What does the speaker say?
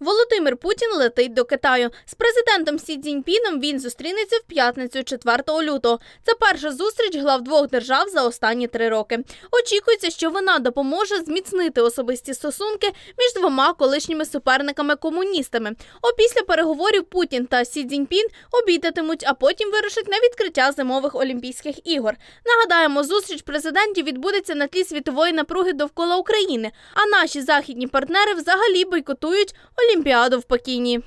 Володимир Путін летить до Китаю з президентом Сі Цзіньпіном Він зустрінеться в п'ятницю 4 лютого. Це перша зустріч глав двох держав за останні три роки. Очікується, що вона допоможе зміцнити особисті стосунки між двома колишніми суперниками-комуністами. Опісля переговорів Путін та Сі Цзіньпін обідатимуть, а потім вирушать на відкриття зимових олімпійських ігор. Нагадаємо, зустріч президентів відбудеться на тлі світової напруги довкола України. А наші західні партнери взагалі бойкотують Олімпіаду в покійні.